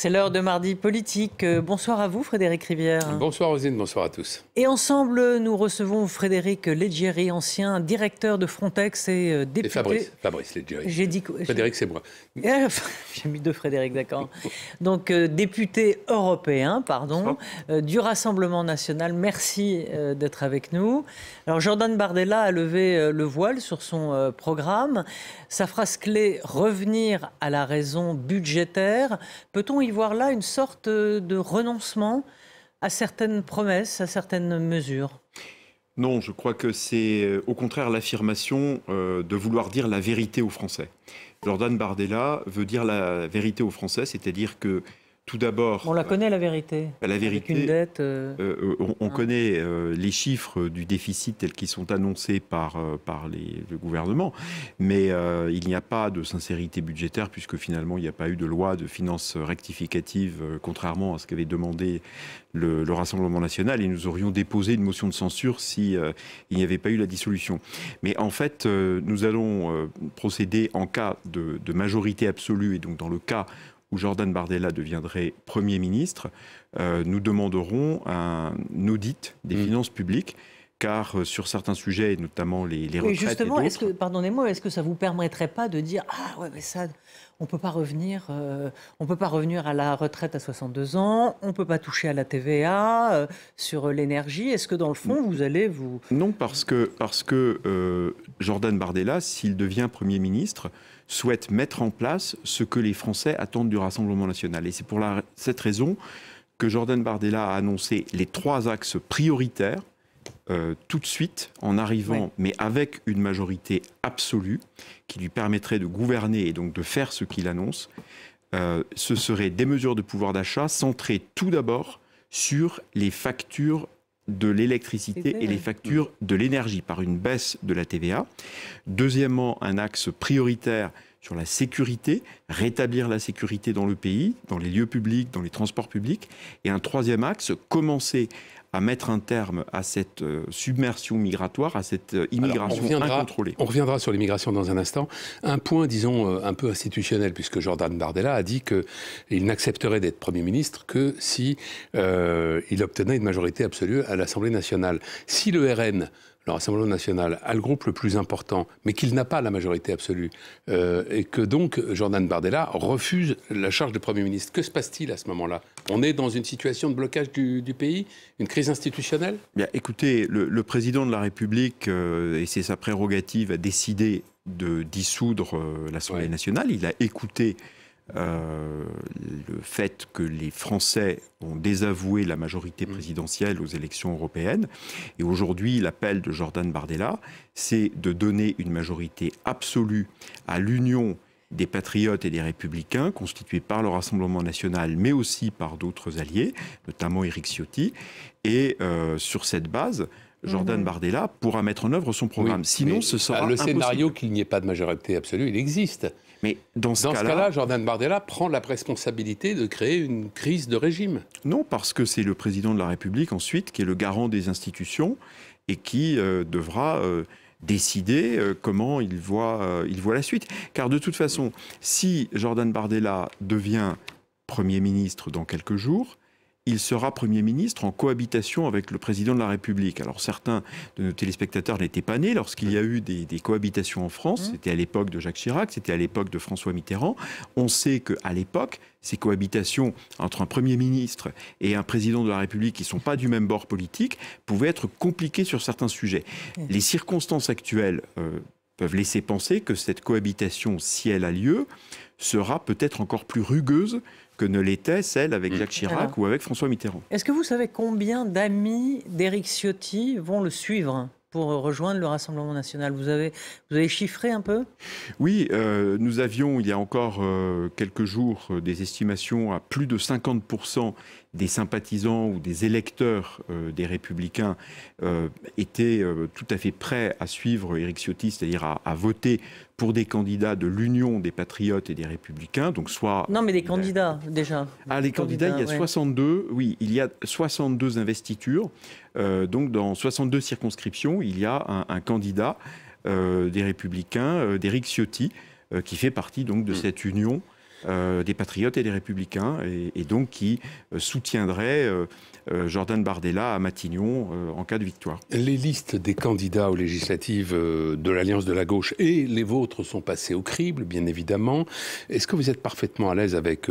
C'est l'heure de mardi politique. Euh, bonsoir à vous, Frédéric Rivière. Bonsoir, Rosine. Bonsoir à tous. Et ensemble, nous recevons Frédéric Leggeri, ancien directeur de Frontex et euh, député. Fabrice, Fabrice Leggeri. J'ai dit Frédéric, c'est moi. Ah, j'ai mis deux Frédéric, d'accord. Donc, euh, député européen, pardon, du Rassemblement national. Merci d'être avec nous. Alors, Jordan Bardella a levé le voile sur son programme. Sa phrase clé revenir à la raison budgétaire. Peut-on y y voir là une sorte de renoncement à certaines promesses, à certaines mesures Non, je crois que c'est euh, au contraire l'affirmation euh, de vouloir dire la vérité aux Français. Jordan Bardella veut dire la vérité aux Français, c'est-à-dire que tout d'abord. On la euh, connaît la vérité. Bah, la vérité. une dette. Euh, euh, on, hein. connaît les chiffres du déficit tels qu'ils sont annoncés par, par les, le gouvernement, mais il n'y a pas de sincérité budgétaire puisque finalement il n'y a pas eu de loi de finances rectificative, contrairement à ce qu'avait demandé le, Rassemblement national. Et nous aurions déposé une motion de censure si il n'y avait pas eu la dissolution. Mais en fait, nous allons procéder en cas de, de majorité absolue et donc dans le cas où Jordan Bardella deviendrait Premier ministre, euh, nous demanderons un audit des mm. finances publiques car euh, sur certains sujets, et notamment les, retraites. Et justement, est-ce que, pardonnez-moi, est-ce que ça vous permettrait pas de dire ah ouais mais ça, on peut pas revenir, euh, on peut pas revenir à la retraite à 62 ans, on peut pas toucher à la TVA euh, sur l'énergie. Est-ce que dans le fond, vous allez vous Non, parce que parce que Jordan Bardella, s'il devient Premier ministre, souhaite mettre en place ce que les Français attendent du Rassemblement national. Et c'est pour cette raison que Jordan Bardella a annoncé les trois axes prioritaires euh, tout de suite en arrivant, mais avec une majorité absolue qui lui permettrait de gouverner et donc de faire ce qu'il annonce, euh, ce serait des mesures de pouvoir d'achat centrées tout d'abord sur les factures de l'électricité et les mm. factures de l'énergie par une baisse de la TVA. Deuxièmement, un axe prioritaire sur la sécurité, rétablir la sécurité dans le pays, dans les lieux publics, dans les transports publics. Et un troisième axe, commencer à mettre un terme à cette euh, submersion migratoire, à cette euh, immigration on reviendra, incontrôlée. On reviendra sur l'immigration dans un instant. Un point, disons, euh, un peu institutionnel, puisque Jordan Bardella a dit qu'il n'accepterait d'être Premier ministre que si il obtenait une majorité absolue à l'Assemblée nationale. Si le RN le Rassemblement national a le groupe le plus important, mais qu'il n'a pas la majorité absolue, euh, et que donc Jordan Bardella refuse la charge de Premier ministre. Que se passe-t-il à ce moment-là On est dans une situation de blocage du, pays Une crise institutionnelle eh Bien, Écoutez, le, président de la République, euh, et c'est sa prérogative, a décidé de dissoudre euh, l'Assemblée nationale. Il a écouté euh, le fait que les Français ont désavoué la majorité mm. présidentielle aux élections européennes. Et aujourd'hui, l'appel de Jordan Bardella, c'est de donner une majorité absolue à l'Union des patriotes et des républicains, constituée par le Rassemblement national, mais aussi par d'autres alliés, notamment Éric Ciotti. Et euh, sur cette base, Jordan mm-hmm. Bardella pourra mettre en œuvre son programme. Sinon, ce sera ah, le scénario qu'il n'y ait pas de majorité absolue, il existe. Mais dans ce cas-là, Jordan Bardella prend la responsabilité de créer une crise de régime. Non, parce que c'est le président de la République ensuite qui est le garant des institutions et qui euh, devra euh, décider euh, comment il voit la suite. Car de toute façon, si Jordan Bardella devient Premier ministre dans quelques jours, il sera Premier ministre en cohabitation avec le Président de la République. Alors certains de nos téléspectateurs n'étaient pas nés lorsqu'il y a eu des, cohabitations en France. Mmh. C'était à l'époque de Jacques Chirac, c'était à l'époque de François Mitterrand. On sait qu'à l'époque, ces cohabitations entre un Premier ministre et un Président de la République qui ne sont pas du même bord politique pouvaient être compliquées sur certains sujets. Mmh. Les circonstances actuelles... Euh, peuvent laisser penser que cette cohabitation, si elle a lieu, sera peut-être encore plus rugueuse que ne l'était celle avec mm. Jacques Chirac ou avec François Mitterrand. Est-ce que vous savez combien d'amis d'Éric Ciotti vont le suivre pour rejoindre le Rassemblement national. Vous avez, vous avez chiffré un peu Oui, euh, nous avions il y a encore euh, quelques jours euh, des estimations à plus de 50% des sympathisants ou des électeurs euh, des Républicains euh, étaient euh, tout à fait prêts à suivre Éric Ciotti, c'est-à-dire à, voter pour des candidats de l'Union des Patriotes et des Républicains, donc soit... Non, mais des candidats, déjà. Ah, les candidats, il y a 62, oui, il y a 62 investitures, donc dans 62 circonscriptions, il y a un, un candidat des Républicains, d'Éric Ciotti, qui fait partie donc de mm. cette union euh, des patriotes et des républicains, et, donc qui euh, soutiendraient euh, Jordan Bardella à Matignon en cas de victoire. Les listes des candidats aux législatives de l'Alliance de la gauche et les vôtres sont passées au crible, bien évidemment. Est-ce que vous êtes parfaitement à l'aise avec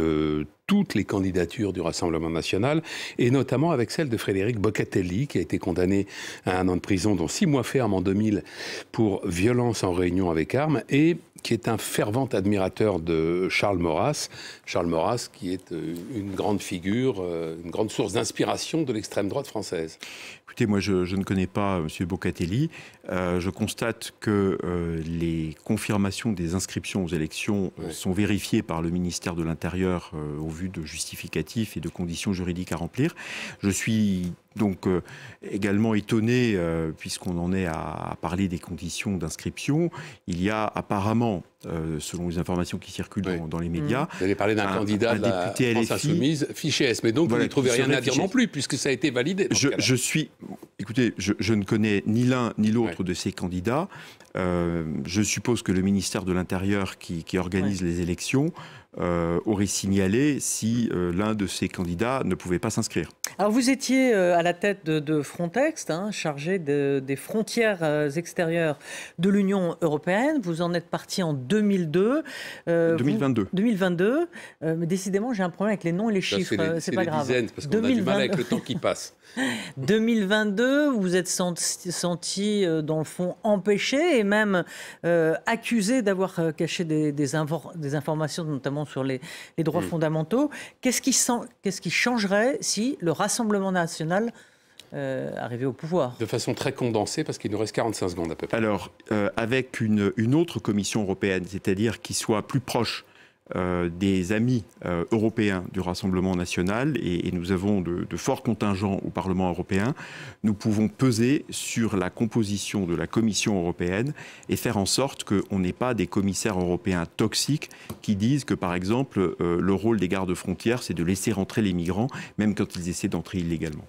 toutes les candidatures du Rassemblement national, et notamment avec celle de Frédéric Boccatelli, qui a été condamné à un an de prison, dont six mois ferme en 2000 pour violence en réunion avec armes, et qui est un fervent admirateur de Charles Maurras. Charles Maurras, qui est euh, une grande figure, euh, une grande source d'inspiration de l'extrême droite française. Écoutez, moi, je, ne connais pas euh, M. Boccatelli. je constate que les confirmations des inscriptions aux élections sont vérifiées par le ministère de l'Intérieur au de justificatifs et de conditions juridiques à remplir. Je suis donc euh, également étonné, euh, puisqu'on en est à, parler des conditions d'inscription, il y a apparemment, euh, selon les informations qui circulent dans, les mmh. médias, vous allez parler d'un candidat de la Insoumise, fiché mais donc vous n'y trouvez rien à dire non plus, puisque ça a été validé. Je, suis, écoutez, je, ne connais ni l'un ni l'autre de ces candidats. je suppose que le ministère de l'Intérieur, qui, organise les élections, euh, aurait signalé si euh, l'un de ces candidats ne pouvait pas s'inscrire. Alors vous étiez euh, à la tête de, Frontex, hein, chargé des frontières extérieures de l'Union européenne. Vous en êtes parti en 2002. 2022. 2022. mais décidément, j'ai un problème avec les noms et les chiffres. C'est pas les grave. Dizaines, parce qu'on a du mal avec le temps qui passe. 2022, vous êtes senti, dans le fond empêché et même accusé d'avoir caché des, des, des informations, notamment sur les, droits mm. fondamentaux. Qu'est-ce qui, changerait si le Rassemblement national euh, arrivait au pouvoir De façon très condensée, parce qu'il nous reste 45 secondes à peu près. Alors, euh, avec une, autre commission européenne, c'est-à-dire qui soit plus proche euh, des amis euh, européens du Rassemblement national, et, nous avons de, forts contingents au Parlement européen, nous pouvons peser sur la composition de la Commission européenne et faire en sorte qu'on n'ait pas des commissaires européens toxiques qui disent que, par exemple, euh, le rôle des gardes frontières, c'est de laisser rentrer les migrants, même quand ils essaient d'entrer illégalement.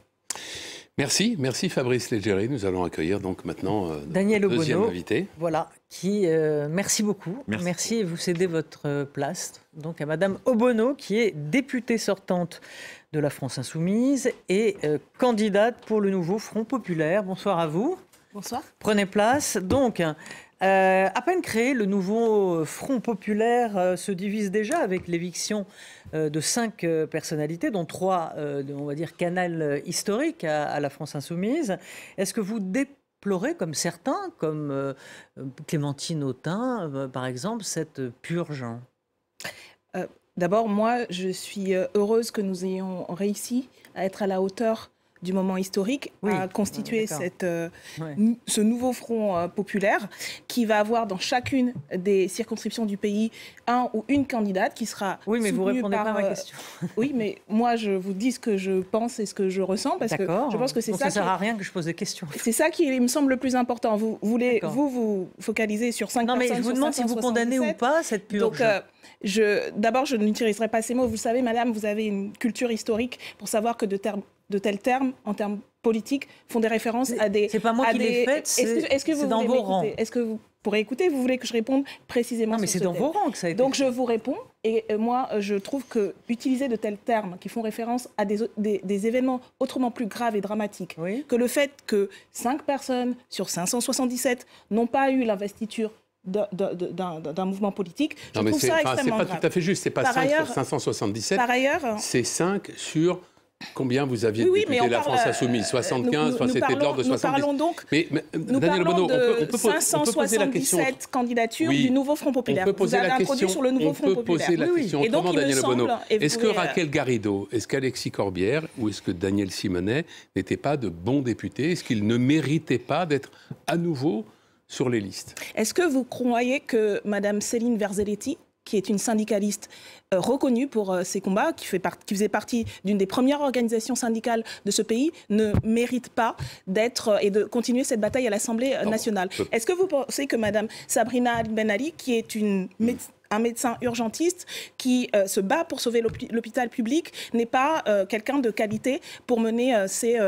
Merci, merci Fabrice Légéré. Nous allons accueillir donc maintenant euh, Daniel notre invité. Voilà, qui euh, merci beaucoup. Merci. et vous cédez votre euh, place donc à Madame Obono, qui est députée sortante de la France Insoumise et candidate pour le nouveau Front Populaire. Bonsoir à vous. Bonsoir. Prenez place. Donc. Euh, à peine créé, le nouveau Front populaire euh, se divise déjà avec l'éviction euh, de cinq personnalités, dont trois, on va dire, canal historique à, à, la France insoumise. Est-ce que vous déplorez, comme certains, comme Clémentine Autain, par exemple, cette purge D'abord, moi, je suis heureuse que nous ayons réussi à être à la hauteur du moment historique à constituer ah, cette, euh, ce nouveau front euh, populaire qui va avoir dans chacune des circonscriptions du pays un ou une candidate qui sera Oui, mais vous répondez pas à ma euh, question. oui, mais moi je vous dis ce que je pense et ce que je ressens parce que je pense que c'est ça. Ça sert à rien que je pose des questions. C'est ça qui me semble le plus important. Vous voulez vous vous focaliser sur cinq personnes. Non, mais je vous demande si vous condamnez ou pas cette purge. Donc, je, d'abord, je n'utiliserai pas ces mots. Vous savez, madame, vous avez une culture historique pour savoir que de termes de tels termes en termes politiques font des références à des. C'est pas moi qui les fait, c'est dans vos rangs. Est-ce que vous pourrez écouter Vous voulez que je réponde précisément Non, mais c'est dans vos rangs que ça a été. Donc je vous réponds et euh, moi euh, je trouve que utiliser de tels termes qui font référence à des, des, événements autrement plus graves et dramatiques, que le fait que 5 personnes sur 577 n'ont pas eu l'investiture d'un mouvement politique. Je ça C'est pas tout à fait juste. C'est pas 5 sur 577. Par ailleurs, c'est 5 sur Combien vous aviez oui, de la France Insoumise euh, 75 C'était de l'ordre de 75. Nous parlons donc de on peut, 577 candidatures du nouveau Front Populaire. On peut poser vous avez la question, sur le nouveau on peut poser la question Daniel Est-ce que euh, Raquel Garrido, est-ce qu'Alexis Corbière ou est-ce que Daniel Simonet n'étaient pas de bons députés Est-ce qu'ils ne méritaient pas d'être à nouveau sur les listes Est-ce que vous croyez que Mme Céline Verzelletti qui est une syndicaliste euh, reconnue pour euh, ses combats, qui, faisait partie d'une des premières organisations syndicales de ce pays, ne mérite pas d'être euh, et de continuer cette bataille à l'Assemblée nationale. Est-ce que vous pensez que Madame Sabrina Ben Ali, qui est une mm. un médecin urgentiste qui se bat pour sauver l'hôpital public n'est pas quelqu'un de qualité pour mener ses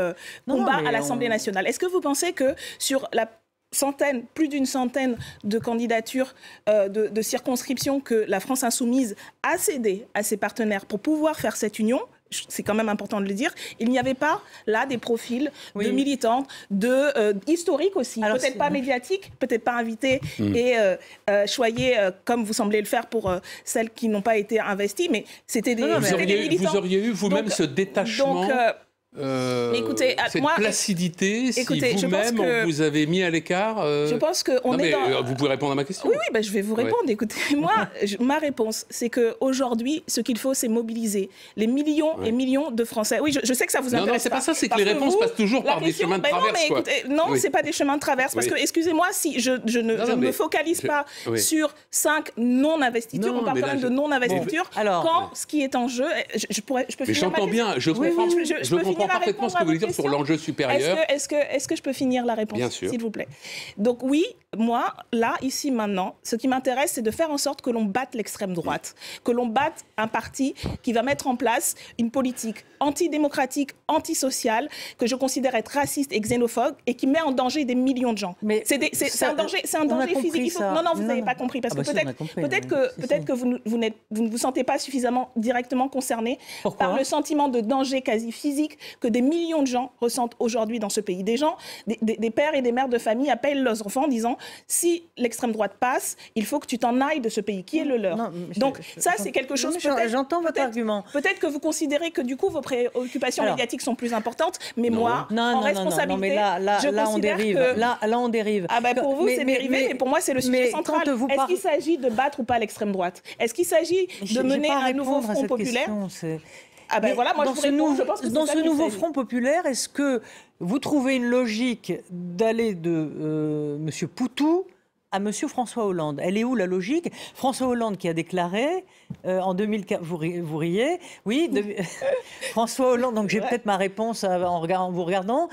combats à l'Assemblée nationale. Est-ce que vous pensez que sur la centaines, plus d'une centaine de candidatures euh, de, circonscriptions que la France insoumise a cédé à ses partenaires pour pouvoir faire cette union, c'est quand même important de le dire, il n'y avait pas là des profils de militantes, de euh, historiques aussi, peut-être pas médiatiques, peut-être pas invités, hmm. et euh, euh, comme vous semblez le faire pour celles qui n'ont pas été investies, mais c'était des, vous auriez, militants. Vous auriez eu vous-même ce détachement. Euh, écoutez, cette moi, placidité, écoutez, si vous-même vous avez mis à l'écart. Euh, je pense que on est dans... Euh, vous pouvez répondre à ma question. Oui, oui, bah, je vais vous répondre. Écoutez, moi, ma réponse, c'est que aujourd'hui, ce qu'il faut, c'est mobiliser les millions et millions de Français. Oui, je, sais que ça vous intéresse. Non, non, c'est pas, ça. C'est que les réponses passent toujours par des chemins de traverse. non, mais quoi. non, c'est pas des chemins de traverse. Parce que, excusez-moi, si je, ne, me focalise pas sur cinq non-investitures, on parle quand de non-investitures. Quand ce qui est en jeu, je peux. Mais j'entends bien. Je comprends comprends parfaitement ce que vous voulez sur l'enjeu supérieur. Est-ce que, est que, je peux finir la réponse, s'il vous plaît Donc oui, moi, là, ici, maintenant, ce qui m'intéresse, c'est de faire en sorte que l'on batte l'extrême droite, que l'on batte un parti qui va mettre en place une politique antidémocratique, antisociale, que je considère être raciste et xénophobe, et qui met en danger des millions de gens. c'est un danger, un physique. Non, non, vous n'avez pas compris, parce ah que bah peut-être que, peut être que vous, vous, ne vous sentez pas suffisamment directement concerné par le sentiment de danger quasi physique que des millions de gens ressentent aujourd'hui dans ce pays. Des gens, des, pères et des mères de famille appellent leurs enfants en disant si l'extrême droite passe, il faut que tu t'en ailles de ce pays qui est le leur. Donc ça, c'est quelque chose. J'entends votre argument. Peut-être que vous considérez que du coup vos préoccupations médiatiques sont plus importantes, mais moi, non, en responsabilité, mais là, là, je là, on dérive. Là, là, on dérive. Ah ben pour vous, c'est dérivé, mais, pour moi, c'est le sujet central. Est-ce qu'il s'agit de battre ou pas l'extrême droite Est-ce qu'il s'agit de mener un nouveau front populaire ah ben dans ce nouveau, Dans ce nouveau Front populaire, est-ce que vous trouvez une logique d'aller de euh, Monsieur M. Poutou à M. François Hollande. Elle est où la logique François Hollande qui a déclaré euh, en 2014... vous, riez, oui, François Hollande, donc j'ai peut-être ma réponse en, vous regardant,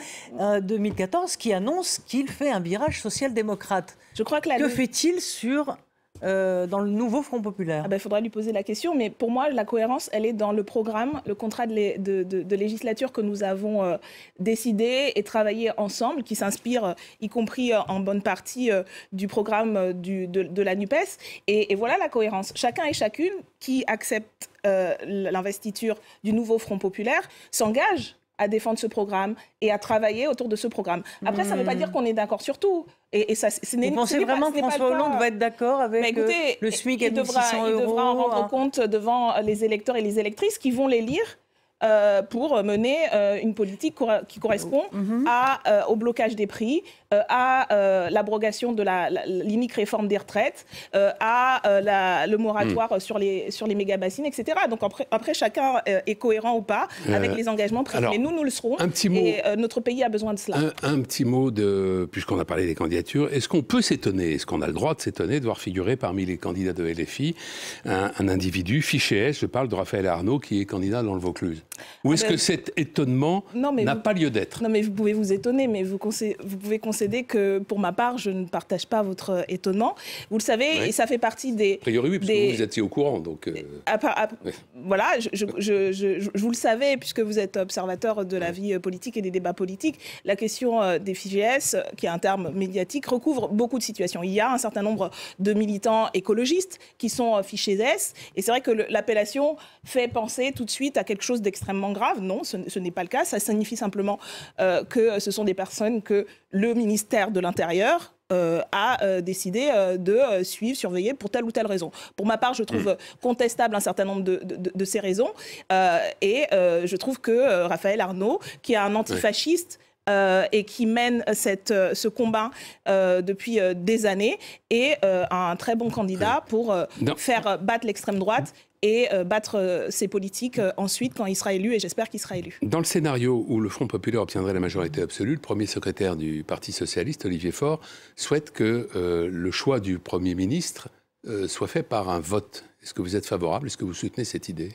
2014, euh, qui annonce qu'il fait un virage social-démocrate. Je crois que Que fait-il sur euh, dans le nouveau Front populaire ah ben, Il ah faudra lui poser la question, mais pour moi, la cohérence, elle est dans le programme, le contrat de, de, législature que nous avons euh, décidé et travaillé ensemble, qui s'inspire euh, y compris en bonne partie du programme de, la NUPES. Et, voilà la cohérence. Chacun et chacune qui accepte l'investiture du nouveau Front populaire s'engage à défendre ce programme et à travailler autour de ce programme. Après, ça ne veut pas dire hmm. qu'on est d'accord sur tout. Et, et ça, ce Vous pensez vraiment que François Hollande va être d'accord avec euh, le SMIC à 1600 euros Il devra en rendre compte hein. devant les électeurs et les électrices qui vont les lire euh, pour mener euh, une politique qui correspond oh. mhm. à, euh, au blocage des prix, à l'abrogation de la, limite réforme des retraites, à le moratoire hmm. sur les, sur les méga-bassines, etc. Donc après, après chacun est cohérent ou pas avec les engagements pris. Mais nous, nous le serons. Un petit mot, et notre pays a besoin de cela. Un, petit mot, de, puisqu'on a parlé des candidatures, est-ce qu'on peut s'étonner, est-ce qu'on a le droit de s'étonner de voir figurer parmi les candidats de LFI un, un individu fiché S, je parle de Raphaël Arnaud, qui est candidat dans le Vaucluse ou est-ce ah que ben, cet étonnement n'a pas lieu d'être Non, mais vous pouvez vous étonner, mais vous, vous, pouvez concéder que, pour ma part, je ne partage pas votre euh, étonnement. Vous le savez, et ça fait partie des... A priori, oui, parce vous, étiez au courant, donc... Euh, voilà, je, vous le savais, puisque vous êtes observateur de la vie euh, politique et des débats politiques, la question des FIGS, qui est un terme médiatique, recouvre beaucoup de situations. Il y a un certain nombre de militants écologistes qui sont fichés S, et c'est vrai que l'appellation fait penser tout de suite à quelque chose d'extrêmement extrêmement grave. Non, ce, n'est pas le cas. Ça signifie simplement euh, que ce sont des personnes que le ministère de l'Intérieur, euh, a euh, décidé de suivre, surveiller pour telle ou telle raison. Pour ma part, je trouve mm. contestable un certain nombre de, ces raisons et je trouve que Raphaël Arnaud, qui est un antifasciste, et qui mène ce combat depuis des années, est un très bon candidat pour faire battre l'extrême droite et euh, battre ses euh, politiques euh, ensuite quand il sera élu, et j'espère qu'il sera élu. Dans le scénario où le Front populaire obtiendrait la majorité absolue, le premier secrétaire du Parti socialiste, Olivier Faure, souhaite que le choix du Premier ministre soit fait par un vote. Est-ce que vous êtes favorable Est-ce que vous soutenez cette idée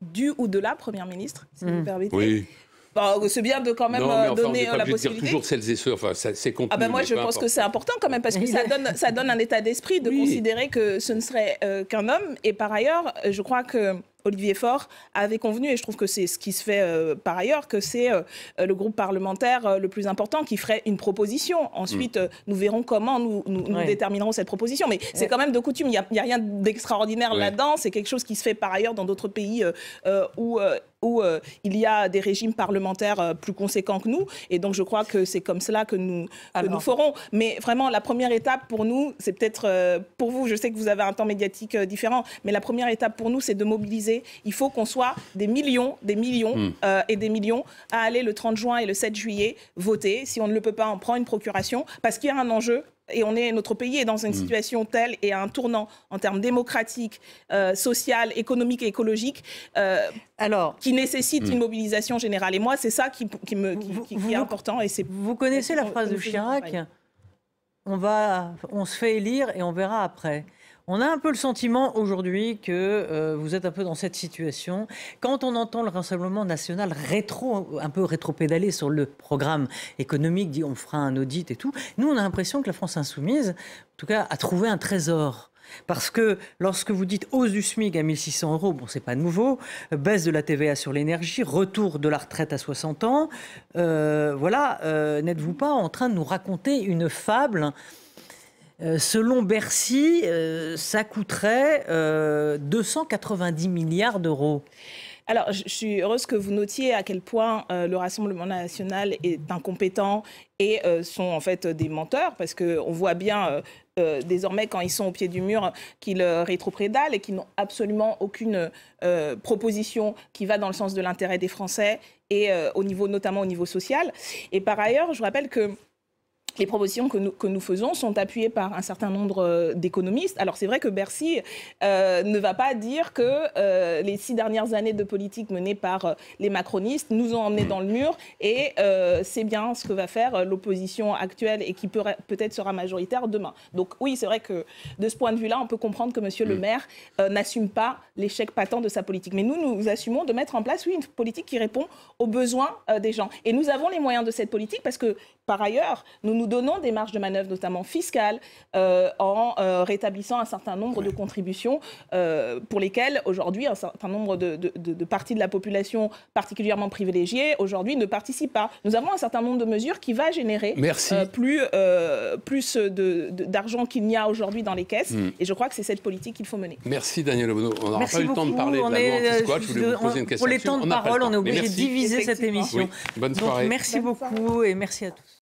du ou de la Première ministre, si vous vous hmm. permettez. Oui. Bah, c'est bien de quand même non, euh, enfin, donner euh, la possibilité. Dire toujours celles et ceux, enfin, c'est compliqué. Ah ben moi, je pense que c'est important quand même parce que ça donne, ça donne un état d'esprit de considérer que ce ne serait euh, qu'un homme. Et par ailleurs, je crois que Olivier Faure avait convenu, et je trouve que c'est ce qui se fait par ailleurs, que c'est le groupe parlementaire le plus important qui ferait une proposition. Ensuite, hmm. nous verrons comment nous, déterminerons cette proposition. Mais c'est quand même de coutume, il n'y a, rien d'extraordinaire là-dedans. C'est quelque chose qui se fait par ailleurs dans d'autres pays où où euh, il y a des régimes parlementaires euh, plus conséquents que nous. Et donc, je crois que c'est comme cela que nous, ferons. Mais vraiment, la première étape pour nous, c'est peut-être euh, pour vous, je sais que vous avez un temps médiatique différent, mais la première étape pour nous, c'est de mobiliser. Il faut qu'on soit des millions, des millions hmm. et des millions à aller le 30 juin et le 7 juillet voter. Si on ne le peut pas, on prend une procuration parce qu'il y a un enjeu et on est, notre pays est dans une mm. situation telle et à un tournant en termes démocratiques, euh, social, économique et écologique, euh, Alors, qui nécessite mm. une mobilisation générale. Et moi, c'est ça qui, me, est important. Et vous connaissez la phrase de Chirac on va, on se fait élire et on verra après. On a un peu le sentiment aujourd'hui que euh, vous êtes un peu dans cette situation. Quand on entend le Rassemblement national rétro, un peu rétro-pédaler sur le programme économique, dit on fera un audit et tout, nous on a l'impression que la France insoumise, en tout cas, a trouvé un trésor. Parce que lorsque vous dites hausse du SMIC à 1600 euros, bon, c'est pas nouveau, baisse de la TVA sur l'énergie, retour de la retraite à 60 ans, euh, voilà, euh, n'êtes-vous pas en train de nous raconter une fable euh, selon Bercy, euh, ça coûterait 290 euh, milliards d'euros. Alors, je suis heureuse que vous notiez à quel point le Rassemblement national est incompétent et sont en fait des menteurs, parce qu'on voit bien désormais quand ils sont au pied du mur qu'ils rétroprédalent et qu'ils n'ont absolument aucune proposition qui va dans le sens de l'intérêt des Français et au niveau, notamment au niveau social. Et par ailleurs, je rappelle que les propositions que nous, que nous faisons sont appuyées par un certain nombre euh, d'économistes. Alors c'est vrai que Bercy euh, ne va pas dire que euh, les six dernières années de politique menées par les macronistes nous ont emmenés dans le mur et c'est bien ce que va faire l'opposition actuelle et qui peut-être sera majoritaire demain. Donc oui, c'est vrai que de ce point de vue-là, on peut comprendre que Monsieur mm. le maire n'assume pas l'échec patent de sa politique. Mais nous, nous assumons de mettre en place une politique qui répond aux besoins des gens. Et nous avons les moyens de cette politique parce que par ailleurs, nous nous donnons des marges de manœuvre, notamment fiscales, euh, en euh, rétablissant un certain nombre de contributions euh, pour lesquelles, aujourd'hui, un certain nombre de, parties de la population particulièrement privilégiées, aujourd'hui, ne participent pas. Nous avons un certain nombre de mesures qui va générer plus, plus d'argent qu'il n'y a aujourd'hui dans les caisses. Hmm. Et je crois que c'est cette politique qu'il faut mener. Merci, Daniel Obono. On n'aura pas eu le temps de parler de la loi Pour les temps de parole, on est obligé de diviser cette émission. Bonne soirée. merci beaucoup et merci à tous.